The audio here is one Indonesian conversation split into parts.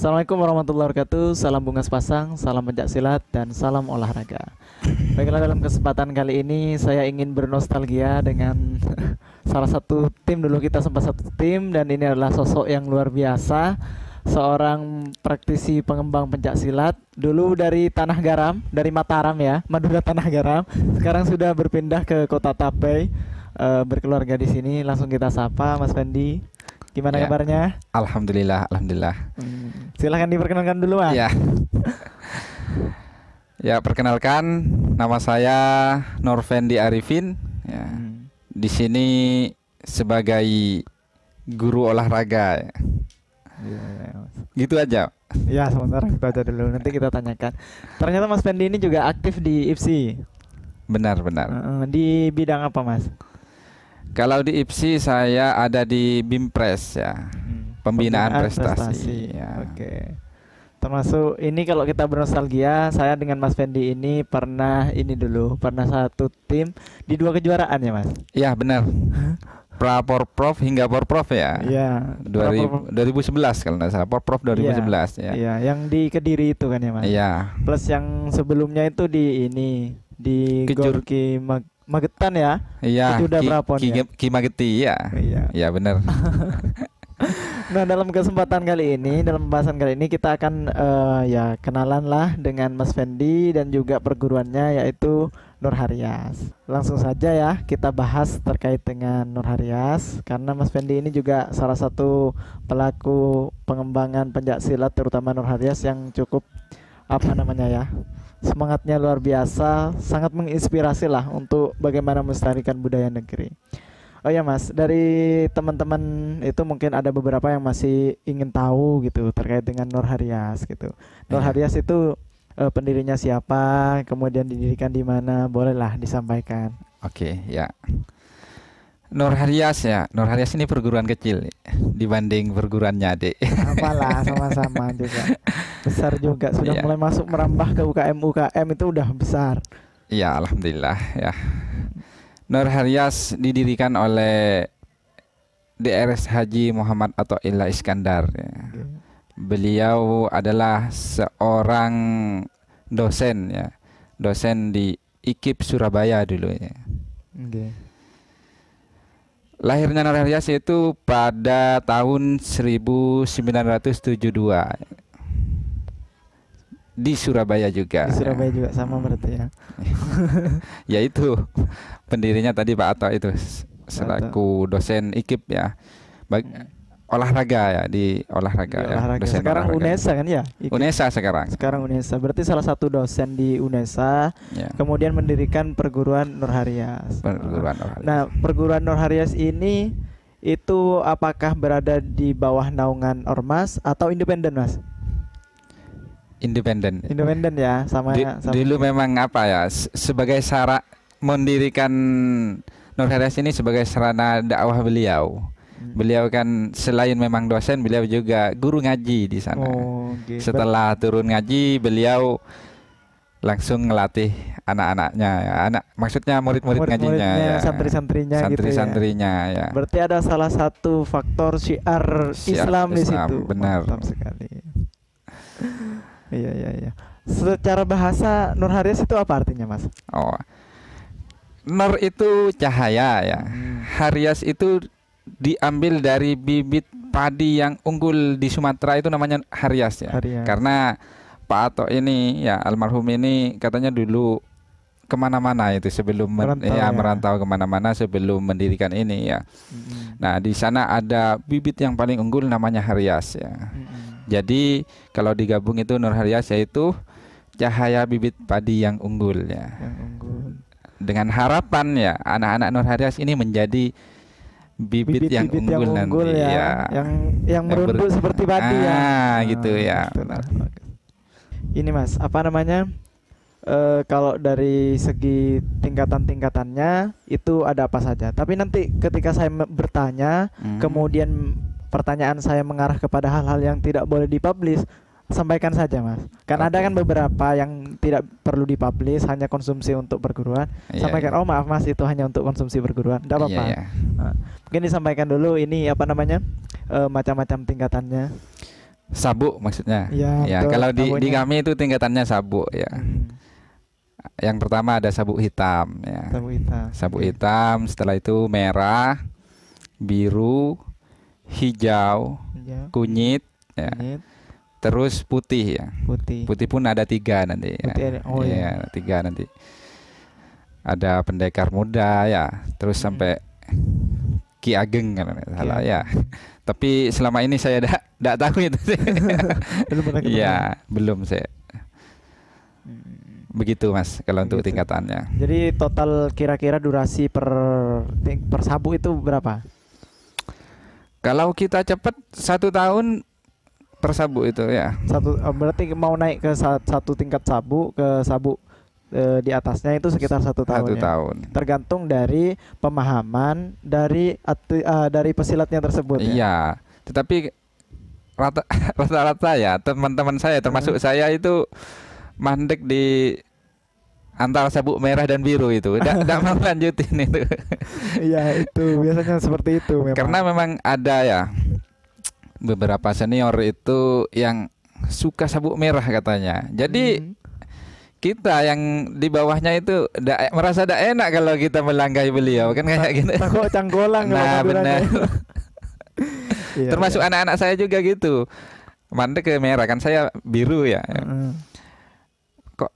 Assalamualaikum warahmatullahi wabarakatuh Salam bunga sepasang, salam pencak silat, dan salam olahraga Baiklah dalam kesempatan kali ini saya ingin bernostalgia dengan salah satu tim Dulu kita sempat satu tim dan ini adalah sosok yang luar biasa seorang praktisi pengembang pencak silat dulu dari Tanah Garam dari Mataram ya Madura Tanah Garam sekarang sudah berpindah ke Kota Tape eh, berkeluarga di sini langsung kita sapa Mas Fendi Gimana ya. kabarnya? Alhamdulillah, alhamdulillah. Hmm. Silahkan diperkenalkan dulu, Mas. Ya. ya, perkenalkan nama saya Norvendi Arifin. Ya. Hmm. Di sini sebagai guru olahraga. Ya. Iya, iya, iya, gitu aja. Ya, sebentar kita aja dulu. Nanti kita tanyakan. Ternyata Mas Fendi ini juga aktif di IPSI. Benar, benar. Di bidang apa, Mas? Kalau di IPSI saya ada di BIMPRES ya. Hmm. Pembinaan, Pembinaan prestasi. prestasi. Ya. Oke. Termasuk ini kalau kita bernostalgia, saya dengan Mas Fendi ini pernah ini dulu, pernah satu tim di dua kejuaraan ya, Mas? Iya, benar. pra Prof hingga Prof ya. Iya. 2011 kalau nggak salah, Prof 2011 iya. ya. Iya, ya, yang di Kediri itu kan ya, Mas? Iya. Plus yang sebelumnya itu di ini di Kejur Gorki Mag Magetan ya. Iya. Itu udah berapa ki, ya? Ki Mageti ya. Iya. Iya benar. nah dalam kesempatan kali ini, dalam pembahasan kali ini kita akan uh, ya kenalan lah dengan Mas Fendi dan juga perguruannya yaitu Nur Haryas. Langsung saja ya kita bahas terkait dengan Nur Haryas karena Mas Fendi ini juga salah satu pelaku pengembangan silat terutama Nur Haryas yang cukup apa namanya ya semangatnya luar biasa, sangat menginspirasi lah untuk bagaimana melestarikan budaya negeri. Oh ya mas, dari teman-teman itu mungkin ada beberapa yang masih ingin tahu gitu terkait dengan Nur Haryas gitu. Nur iya. Haryas itu uh, pendirinya siapa, kemudian didirikan di mana, bolehlah disampaikan. Oke, okay, ya. Nur Harias ya. Nur Harias ini perguruan kecil dibanding perguruannya adik. Apalah sama-sama juga. Besar juga sudah ya. mulai masuk merambah ke UKM UKM itu udah besar. Ya alhamdulillah ya. Nur Harias didirikan oleh DRS Haji Muhammad atau Ila Iskandar. Ya. Beliau adalah seorang dosen ya, dosen di IKIP Surabaya dulu ya. Okay Lahirnya Nur itu pada tahun 1972 di Surabaya juga. Di Surabaya juga sama berarti ya. ya itu pendirinya tadi Pak Ato itu selaku dosen IKIP ya. Baik, olahraga ya di olahraga di ya, olahraga. Dosen sekarang olahraga. UNESA kan ya? Ikut. UNESA sekarang. Sekarang UNESA. Berarti salah satu dosen di UNESA ya. kemudian mendirikan perguruan Nur Harias. Perguruan Nur Harias. Nah, perguruan Nur Harias ini itu apakah berada di bawah naungan ormas atau independen, Mas? Independen. Independen ya, sama, di, ya, sama Dulu memang apa ya? Sebagai syarat mendirikan Nur Harias ini sebagai sarana dakwah beliau Hmm. Beliau kan selain memang dosen, beliau juga guru ngaji di sana. Oh, okay. Setelah turun ngaji, beliau langsung ngelatih anak-anaknya ya. anak maksudnya murid-murid ngajinya ya. santri-santrinya santri-santrinya gitu ya. ya berarti ada salah satu faktor syiar, syiar Islam, Islam di situ benar Mantap sekali iya iya iya secara bahasa Nur Haris itu apa artinya mas oh Nur itu cahaya ya hmm. Haryas itu diambil dari bibit padi yang unggul di Sumatera itu namanya Harias ya. Harias. Karena Pak Ato ini ya almarhum ini katanya dulu kemana-mana itu sebelum merantau, ya, ya merantau kemana-mana sebelum mendirikan ini ya. Mm-hmm. Nah di sana ada bibit yang paling unggul namanya Harias ya. Mm-hmm. Jadi kalau digabung itu Nur Harias yaitu cahaya bibit padi yang unggul ya. Yang unggul. Dengan harapan ya anak-anak Nur Harias ini menjadi bibit, yang bibit unggul, yang nanti, ya, ya. yang yang merunduk ber... seperti padi ya. ah, gitu ah, ya gitu ya ini mas apa namanya e, kalau dari segi tingkatan tingkatannya itu ada apa saja tapi nanti ketika saya bertanya hmm. kemudian pertanyaan saya mengarah kepada hal-hal yang tidak boleh dipublish sampaikan saja mas karena okay. ada kan beberapa yang tidak perlu dipublish hanya konsumsi untuk perguruan yeah, sampaikan yeah. oh maaf mas itu hanya untuk konsumsi perguruan tidak iya, apa-apa yeah, yeah. nah, mungkin disampaikan dulu ini apa namanya uh, macam-macam tingkatannya sabuk maksudnya ya, ya betul, kalau di, di kami itu tingkatannya sabuk ya hmm. yang pertama ada sabuk hitam ya sabuk hitam sabuk hitam setelah itu merah biru hijau, hijau. kunyit ya kunyit terus putih ya putih putih pun ada tiga nanti ya. putih ada, oh ya, iya, iya tiga nanti ada pendekar muda ya terus hmm. sampai Ki Ageng kalau salah ya. Tapi selama ini saya tidak tidak tahu itu. Iya, belum pernah Ya, belum saya. Begitu Mas kalau Begitu. untuk tingkatannya. Jadi total kira-kira durasi per per sabu itu berapa? Kalau kita cepat satu tahun per sabu itu ya. Satu eh, berarti mau naik ke satu tingkat sabu ke sabu e, di atasnya itu sekitar satu tahun. Satu ya. tahun. Tergantung dari pemahaman dari ati, uh, dari pesilatnya tersebut. Ya? Iya, ya? tetapi rata rata ya teman-teman saya termasuk hmm. saya itu mandek di antara sabuk merah dan biru itu tidak mau lanjutin itu iya itu biasanya seperti itu memang. karena memang ada ya beberapa senior itu yang suka sabuk merah katanya. Jadi hmm. kita yang di bawahnya itu da e, merasa tidak enak kalau kita melanggai beliau kan kayak gitu. Takut canggolang Nah, benar. Iya, Termasuk iya. anak-anak iya. saya juga gitu. Mandek ke merah kan saya biru ya. Hmm. Kok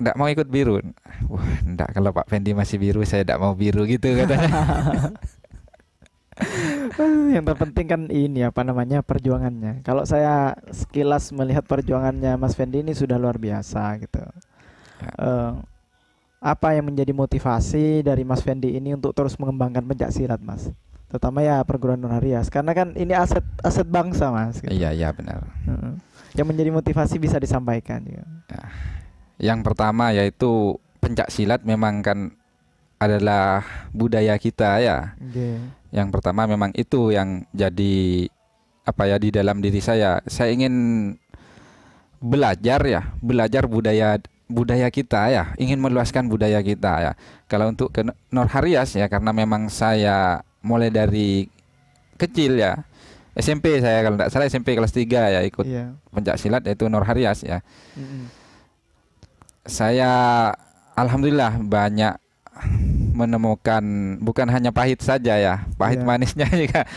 tidak mau ikut biru? Wah, enggak kalau Pak Fendi masih biru saya tidak mau biru gitu katanya. yang terpenting kan ini apa namanya perjuangannya. Kalau saya sekilas melihat perjuangannya Mas Fendi ini sudah luar biasa gitu. Ya. Uh, apa yang menjadi motivasi dari Mas Fendi ini untuk terus mengembangkan pencak silat, Mas? Terutama ya perguruan Harias. karena kan ini aset aset bangsa, Mas. Gitu. Iya, iya benar. Uh, yang menjadi motivasi bisa disampaikan juga. Ya. ya. Yang pertama yaitu pencak silat memang kan adalah budaya kita ya. Okay yang pertama memang itu yang jadi apa ya di dalam diri saya. Saya ingin belajar ya, belajar budaya budaya kita ya, ingin meluaskan budaya kita ya. Kalau untuk ke Norharias ya karena memang saya mulai dari kecil ya. SMP saya kalau tidak salah SMP kelas 3 ya ikut yeah. pencak silat yaitu Norharias ya. Mm -hmm. Saya alhamdulillah banyak menemukan bukan hanya pahit saja ya, pahit yeah. manisnya juga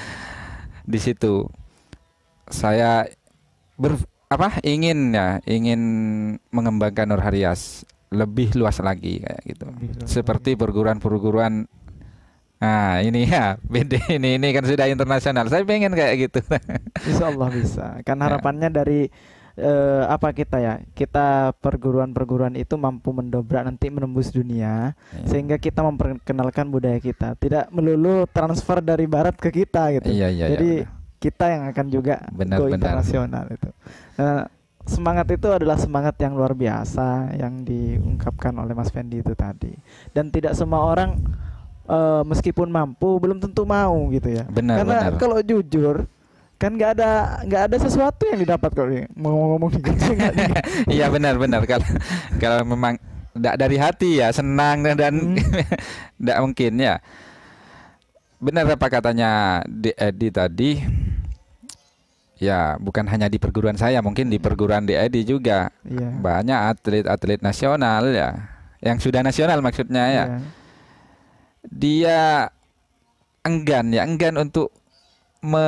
di situ. Saya ber apa ingin ya, ingin mengembangkan Nur Harias lebih luas lagi kayak gitu. Seperti perguruan-perguruan Nah, ini ya BD ini ini kan sudah internasional. Saya pengen kayak gitu. Insya Allah bisa. Kan ya. harapannya ya. dari eh, apa kita ya kita perguruan-perguruan itu mampu mendobrak nanti menembus dunia yeah. sehingga kita memperkenalkan budaya kita tidak melulu transfer dari barat ke kita gitu yeah, yeah, iya, jadi yeah, kita yang akan juga benar, go internasional itu nah, semangat itu adalah semangat yang luar biasa yang diungkapkan oleh Mas Fendi itu tadi dan tidak semua orang uh, meskipun mampu belum tentu mau gitu ya benar, karena kalau jujur kan nggak ada nggak ada sesuatu yang didapat kalau mau ngomong gitu iya benar benar kalau kalau memang tidak dari hati ya senang dan tidak hmm. mungkin ya benar apa katanya di, eh, Edi tadi ya bukan hanya di perguruan saya mungkin di perguruan di Edi juga yeah. banyak atlet-atlet nasional ya yang sudah nasional maksudnya ya yeah. dia enggan ya enggan untuk me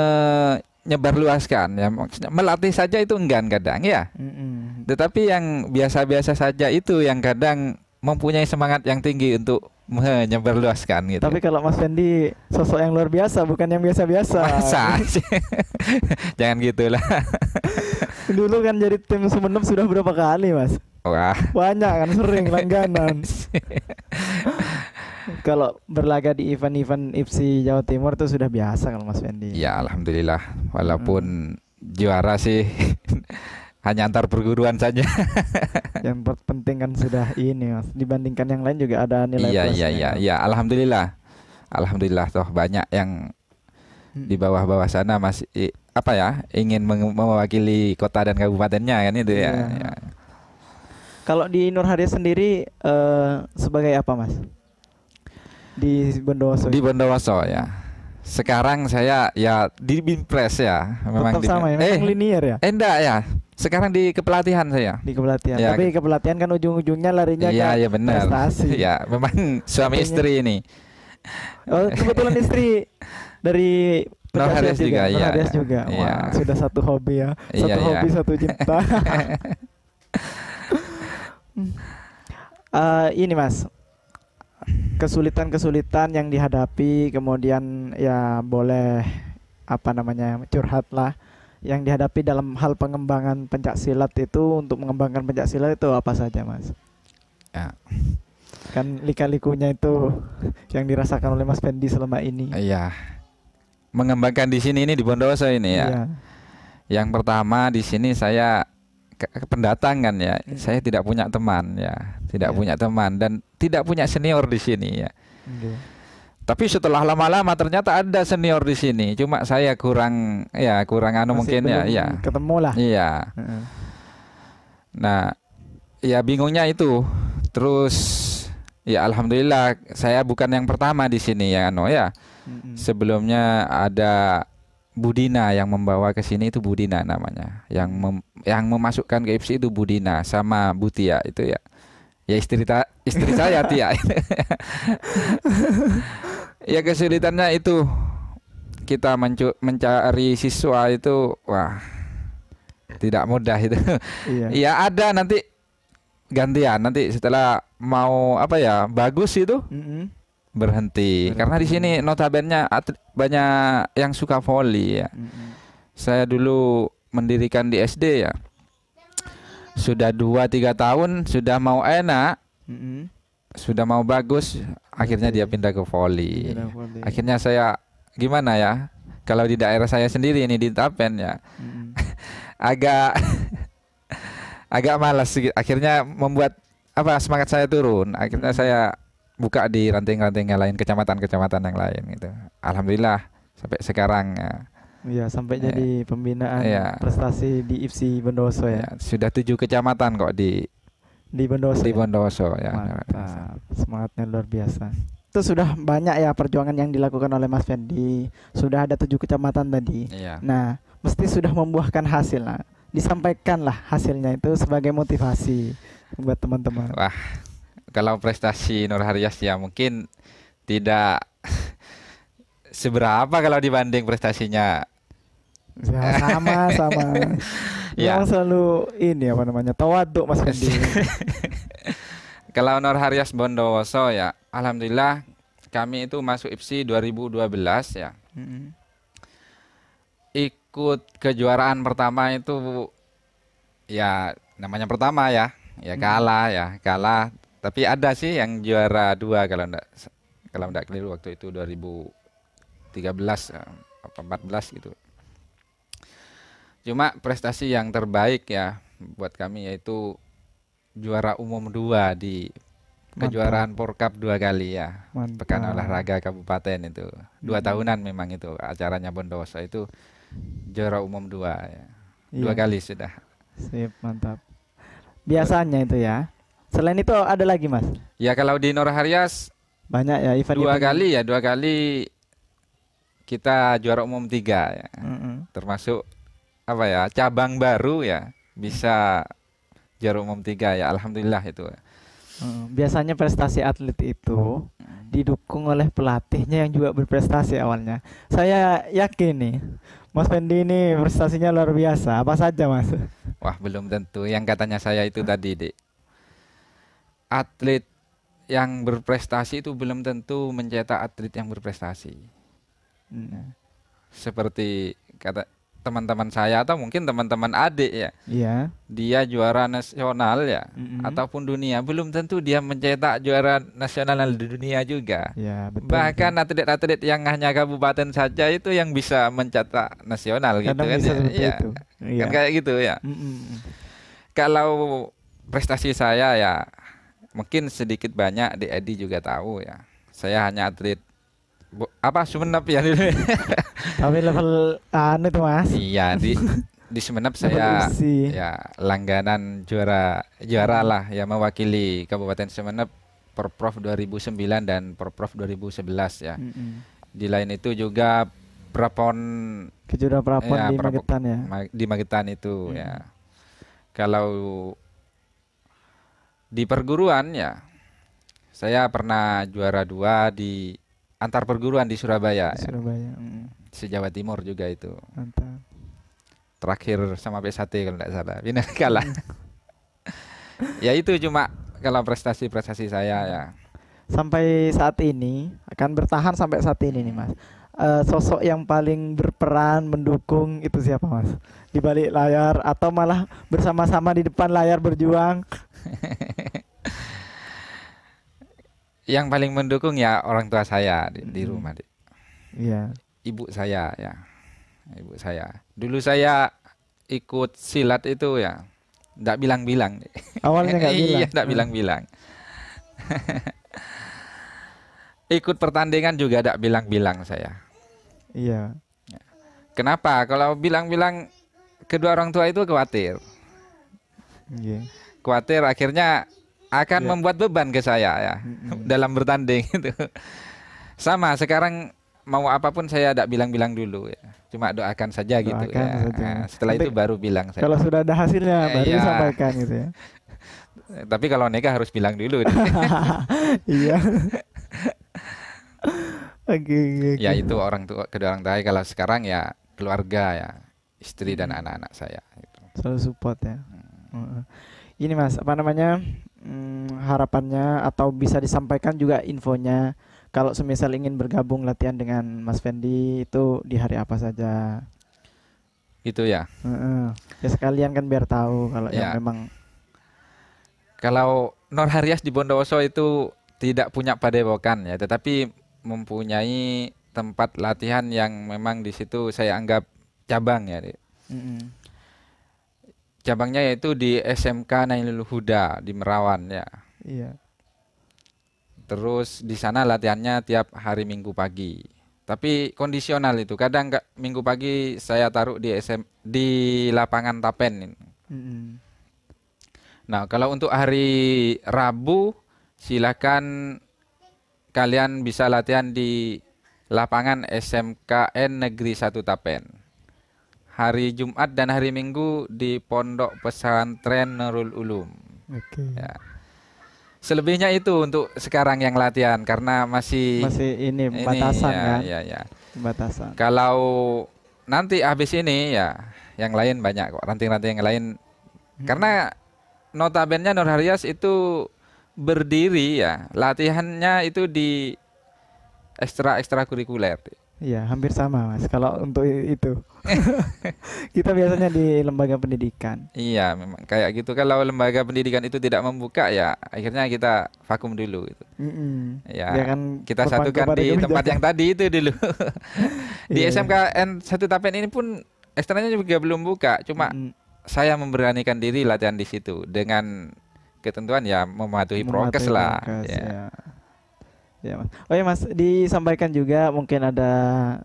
menyebarluaskan ya maksudnya melatih saja itu enggan kadang ya mm-hmm. tetapi yang biasa-biasa saja itu yang kadang mempunyai semangat yang tinggi untuk menyebarluaskan gitu tapi kalau Mas Fendi sosok yang luar biasa bukan yang biasa-biasa masa jangan gitulah dulu kan jadi tim Sumeneb sudah berapa kali Mas Wah. banyak kan sering langganan kalau berlaga di event-event IPSI Jawa Timur itu sudah biasa kalau Mas Fendi. Ya, alhamdulillah. Walaupun hmm. juara sih hanya antar perguruan saja. yang penting kan sudah ini Mas. Dibandingkan yang lain juga ada nilai Iya, iya, iya, iya. Alhamdulillah. Alhamdulillah toh banyak yang hmm. di bawah-bawah sana masih apa ya, ingin mewakili kota dan kabupatennya kan itu ya. ya. ya. Kalau di Nur Hadi sendiri uh, sebagai apa, Mas? di Bondowoso. Di Bondowoso ya. Sekarang saya ya di Binpres ya, memang Tetap di, sama ya, eh, linear ya. Eh, enggak ya. Sekarang di kepelatihan saya. Di kepelatihan. Ya, Tapi kepelatihan kan ujung-ujungnya larinya ya, ke ya, prestasi. Ya, memang suami Tentunya. istri ini. Oh, kebetulan istri dari Nohades juga, juga. ya. ya. juga. Iya. Wah, ya. sudah satu hobi ya. Iya, satu ya, hobi, satu cinta. uh, ini Mas, kesulitan-kesulitan yang dihadapi kemudian ya boleh apa namanya curhat lah yang dihadapi dalam hal pengembangan pencak silat itu untuk mengembangkan pencak silat itu apa saja mas? Ya. Kan lika-likunya itu yang dirasakan oleh Mas Fendi selama ini. Iya. Mengembangkan di sini ini di Bondowoso ini ya. ya. Yang pertama di sini saya ke pendatang kan, ya, iya. saya tidak punya teman ya tidak yeah. punya teman dan tidak punya senior di sini ya. Yeah. Tapi setelah lama-lama ternyata ada senior di sini. Cuma saya kurang ya kurang anu mungkin ya, ya. Ketemu lah. Iya. Nah, ya bingungnya itu. Terus ya alhamdulillah saya bukan yang pertama di sini ya anu ya. Sebelumnya ada Budina yang membawa ke sini itu Budina namanya. Yang mem yang memasukkan ke IPSI itu Budina sama Butia itu ya ya istri ta, istri saya Tia ya kesulitannya itu kita mencu, mencari siswa itu wah tidak mudah itu iya. ya ada nanti gantian nanti setelah mau apa ya bagus itu mm -hmm. berhenti. berhenti karena di sini notabennya banyak yang suka voli ya mm -hmm. saya dulu mendirikan di SD ya sudah dua tiga tahun sudah mau enak mm -hmm. sudah mau bagus akhirnya dia pindah ke volley. akhirnya saya gimana ya kalau di daerah saya sendiri ini di Tapen ya mm agak agak malas akhirnya membuat apa semangat saya turun akhirnya mm saya buka di ranting-ranting yang lain kecamatan-kecamatan yang lain gitu alhamdulillah sampai sekarang ya Iya, sampai ya. jadi iya. pembinaan ya. prestasi di IPSI Bondowoso ya. ya. Sudah tujuh kecamatan kok di di Bondowoso. Di ya? Bondowoso ya. Mantap. Iya, iya, Semangatnya luar biasa. Itu sudah banyak ya perjuangan yang dilakukan oleh Mas Fendi. Sudah ada tujuh kecamatan tadi. Ya. Nah, mesti sudah membuahkan hasil lah. Disampaikanlah hasilnya itu sebagai motivasi buat teman-teman. Wah, kalau prestasi Nur Haryas ya mungkin tidak seberapa kalau dibanding prestasinya Ya, sama sama. ya. Yang selalu ini apa namanya tawaduk Mas Andi. Kalau Nur Haryas Bondowoso ya, alhamdulillah kami itu masuk IPSI 2012 ya. Mm Ikut kejuaraan pertama itu ya namanya pertama ya, ya kalah ya, kalah. Tapi ada sih yang juara dua kalau enggak kalau enggak keliru waktu itu 2013 14 eh, gitu. Cuma prestasi yang terbaik ya buat kami yaitu juara umum dua di Mantap. kejuaraan porcup dua kali ya. Mantap. Pekan olahraga kabupaten itu. Dua hmm. tahunan memang itu acaranya Bondowoso itu juara umum dua ya. Iya. Dua kali sudah. Sip, mantap. Biasanya itu ya. Selain itu ada lagi, Mas? Ya kalau di Nora Harias banyak ya event dua event kali ya, dua kali kita juara umum tiga ya. Mm -hmm. Termasuk apa ya cabang baru ya bisa jarum umum tiga ya alhamdulillah itu hmm, biasanya prestasi atlet itu hmm. didukung oleh pelatihnya yang juga berprestasi awalnya saya yakin nih Mas Fendi ini prestasinya luar biasa apa saja Mas wah belum tentu yang katanya saya itu tadi dek atlet yang berprestasi itu belum tentu mencetak atlet yang berprestasi hmm. seperti kata teman-teman saya atau mungkin teman-teman adik ya. Iya. Dia juara nasional ya mm-hmm. ataupun dunia belum tentu dia mencetak juara nasional di dunia juga. Iya, betul. Bahkan atlet-atlet yang hanya kabupaten saja itu yang bisa mencetak nasional gitu Kadang gitu kan. Ya. Iya. Ya. Kan kayak gitu ya. Mm-hmm. Kalau prestasi saya ya mungkin sedikit banyak di Edi juga tahu ya. Saya hanya atlet Bo, apa Sumenep ya ini iya. tapi level anu tuh mas iya di di Sumenep saya ya langganan juara juara lah ya mewakili Kabupaten Sumenep Perprov 2009 dan Perprov 2011 ya mm -hmm. di lain itu juga Prapon kejuara Prapon ya, di Magetan ya di Magetan itu mm. ya kalau di perguruan ya saya pernah juara dua di antar perguruan di Surabaya. Ya. Surabaya. Ya. Sejawa Timur juga itu. Mantap. Terakhir sama p t kalau tidak salah. Ini kalah. ya itu cuma kalau prestasi-prestasi saya ya. Sampai saat ini akan bertahan sampai saat ini nih Mas. Uh, sosok yang paling berperan mendukung itu siapa Mas? Di balik layar atau malah bersama-sama di depan layar berjuang? yang paling mendukung ya orang tua saya di, di rumah di. yeah. Ibu saya ya. Ibu saya. Dulu saya ikut silat itu ya. tidak bilang-bilang. Awalnya nggak iya, bilang. iya, bilang-bilang. ikut pertandingan juga tidak bilang-bilang saya. Iya. Ya. Kenapa? Kalau bilang-bilang kedua orang tua itu khawatir. Yeah. Khawatir akhirnya akan yeah. membuat beban ke saya ya mm-hmm. dalam bertanding itu. Sama sekarang mau apapun saya tidak bilang-bilang dulu ya. Cuma doakan saja gitu, doakan gitu ya. Saja. Nah, setelah Nanti, itu baru bilang saya. Kalau sudah ada hasilnya eh, baru ya. sampaikan gitu ya. Tapi kalau nikah harus bilang dulu. Iya. Oke. Ya itu orang tua kedua orang tua kalau sekarang ya keluarga ya istri dan anak-anak saya. Gitu. Selalu support ya. Hmm. Ini mas apa namanya hmm, harapannya atau bisa disampaikan juga infonya kalau semisal ingin bergabung latihan dengan Mas Fendi itu di hari apa saja? Itu ya. Uh-uh. Ya sekalian kan biar tahu kalau ya. yang memang kalau Nur Haryas di Bondowoso itu tidak punya padepokan ya, tetapi mempunyai tempat latihan yang memang di situ saya anggap cabang ya. Mm-hmm cabangnya yaitu di SMK Nailul Huda di Merawan ya. Iya. Terus di sana latihannya tiap hari Minggu pagi. Tapi kondisional itu. Kadang nggak Minggu pagi saya taruh di SM di lapangan Tapen. Mm -hmm. Nah, kalau untuk hari Rabu silakan kalian bisa latihan di lapangan SMKN Negeri 1 Tapen hari Jumat dan hari Minggu di Pondok Pesantren Nurul Ulum. Oke. Okay. Ya. Selebihnya itu untuk sekarang yang latihan karena masih masih ini, ini ya, kan. Ya, ya. Batasan. Kalau nanti habis ini ya yang lain banyak kok ranting-ranting yang lain hmm. karena notabennya Nur Haryas itu berdiri ya latihannya itu di ekstra ekstra kurikuler Iya, hampir sama mas. Kalau untuk itu, kita biasanya di lembaga pendidikan. Iya, memang kayak gitu. Kalau lembaga pendidikan itu tidak membuka, ya akhirnya kita vakum dulu. Gitu. Mm Ya, ya kan kita satukan di tempat yang tadi itu dulu. di iya, SMKN satu Tapen ini pun eksternalnya juga belum buka. Cuma mm. saya memberanikan diri latihan di situ dengan ketentuan ya mematuhi, mematuhi prokes lah. Prokes, ya. ya Ya, Mas. Oh ya Mas, disampaikan juga mungkin ada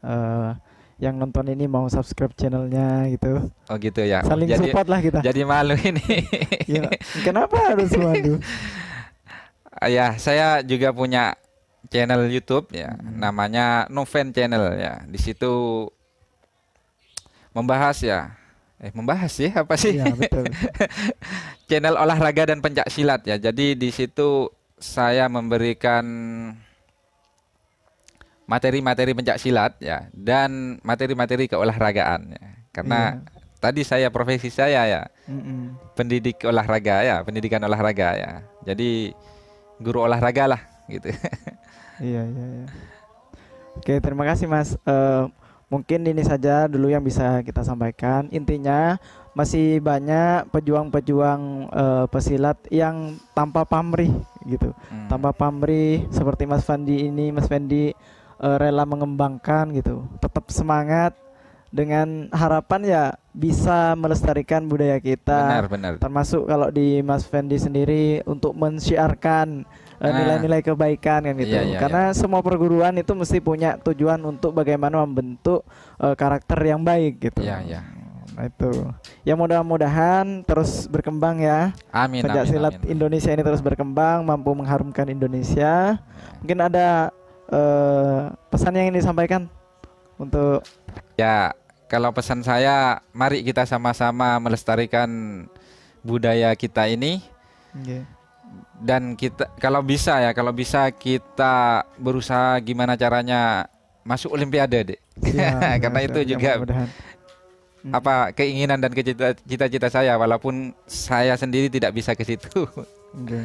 uh, yang nonton ini mau subscribe channelnya gitu. Oh gitu ya. Saling jadi, support lah kita. Jadi malu ini. ya, kenapa harus malu? Ah, ya, saya juga punya channel YouTube ya, hmm. namanya Noven Channel ya. Di situ membahas ya, eh membahas sih apa sih? Ya, betul. channel olahraga dan pencak silat ya. Jadi di situ saya memberikan materi-materi pencak silat ya dan materi-materi keolahragaan ya. Karena yeah. tadi saya profesi saya ya mm pendidik olahraga ya, pendidikan olahraga ya. Jadi guru olahraga lah gitu. iya iya iya. Oke, terima kasih Mas. Uh, mungkin ini saja dulu yang bisa kita sampaikan. Intinya masih banyak pejuang-pejuang uh, pesilat yang tanpa pamrih gitu. Hmm. Tanpa pamrih seperti Mas Fandi ini, Mas Fendi uh, rela mengembangkan gitu tetap semangat dengan harapan ya bisa melestarikan budaya kita benar, benar. termasuk kalau di Mas Fendi sendiri untuk mensiarkan eh, nah. nilai-nilai uh, kebaikan kan gitu iya, iya, karena iya. semua perguruan itu mesti punya tujuan untuk bagaimana membentuk uh, karakter yang baik gitu iya, iya. Nah, itu ya mudah-mudahan terus berkembang ya amin, Sejak amin, silat amin. Indonesia ini terus berkembang mampu mengharumkan Indonesia iya. mungkin ada uh, pesan yang ingin disampaikan untuk ya kalau pesan saya mari kita sama-sama melestarikan budaya kita ini okay. dan kita kalau bisa ya kalau bisa kita berusaha gimana caranya masuk olimpiade deh ya, karena itu juga mudah apa keinginan dan cita-cita saya walaupun saya sendiri tidak bisa ke situ Ya.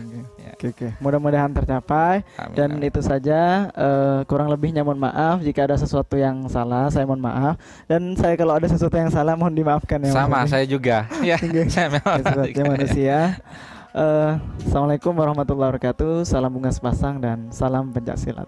Oke oke. Mudah-mudahan tercapai amin, dan amin. itu saja uh, kurang lebihnya mohon maaf jika ada sesuatu yang salah saya mohon maaf dan saya kalau ada sesuatu yang salah mohon dimaafkan ya. Sama saya juga. ya. Saya memang ya, manusia. Uh, Assalamualaikum warahmatullahi wabarakatuh. Salam bunga sepasang dan salam pencak silat.